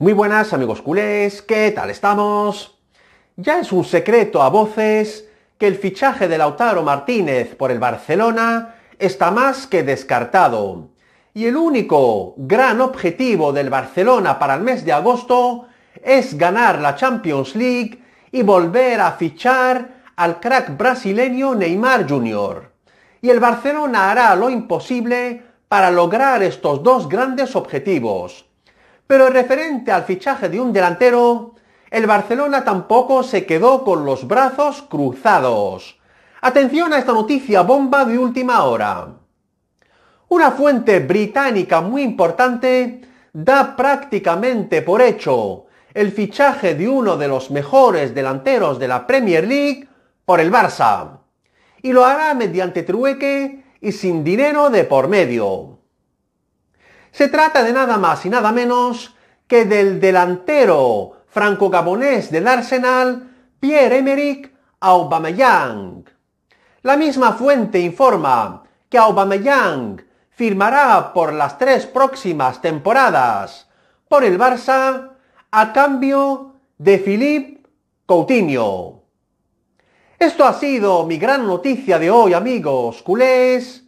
Muy buenas amigos culés, ¿qué tal estamos? Ya es un secreto a voces que el fichaje de Lautaro Martínez por el Barcelona está más que descartado. Y el único gran objetivo del Barcelona para el mes de agosto es ganar la Champions League y volver a fichar al crack brasileño Neymar Jr. Y el Barcelona hará lo imposible para lograr estos dos grandes objetivos pero referente al fichaje de un delantero, el Barcelona tampoco se quedó con los brazos cruzados. Atención a esta noticia bomba de última hora. Una fuente británica muy importante da prácticamente por hecho el fichaje de uno de los mejores delanteros de la Premier League por el Barça. Y lo hará mediante trueque y sin dinero de por medio. Se trata de nada más y nada menos que del delantero franco-gabonés del Arsenal, Pierre-Emerick Aubameyang. La misma fuente informa que Aubameyang firmará por las tres próximas temporadas por el Barça a cambio de Philippe Coutinho. Esto ha sido mi gran noticia de hoy, amigos culés.